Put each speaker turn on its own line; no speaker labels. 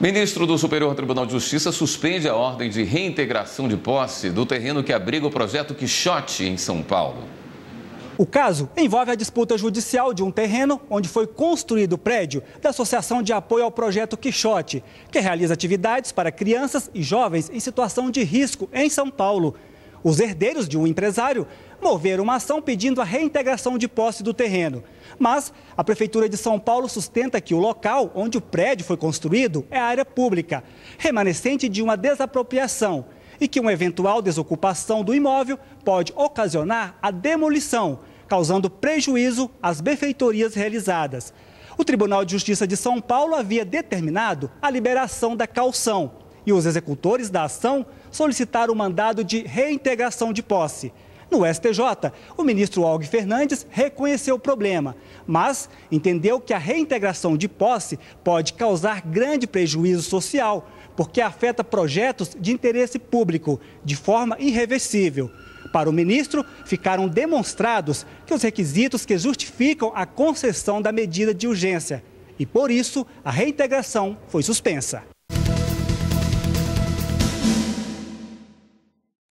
Ministro do Superior Tribunal de Justiça suspende a ordem de reintegração de posse do terreno que abriga o projeto Quixote, em São Paulo.
O caso envolve a disputa judicial de um terreno onde foi construído o prédio da Associação de Apoio ao Projeto Quixote, que realiza atividades para crianças e jovens em situação de risco em São Paulo. Os herdeiros de um empresário mover uma ação pedindo a reintegração de posse do terreno. Mas a Prefeitura de São Paulo sustenta que o local onde o prédio foi construído é área pública, remanescente de uma desapropriação, e que uma eventual desocupação do imóvel pode ocasionar a demolição, causando prejuízo às benfeitorias realizadas. O Tribunal de Justiça de São Paulo havia determinado a liberação da calção e os executores da ação solicitaram o mandado de reintegração de posse. No STJ, o ministro Og Fernandes reconheceu o problema, mas entendeu que a reintegração de posse pode causar grande prejuízo social, porque afeta projetos de interesse público de forma irreversível. Para o ministro, ficaram demonstrados que os requisitos que justificam a concessão da medida de urgência e, por isso, a reintegração foi suspensa.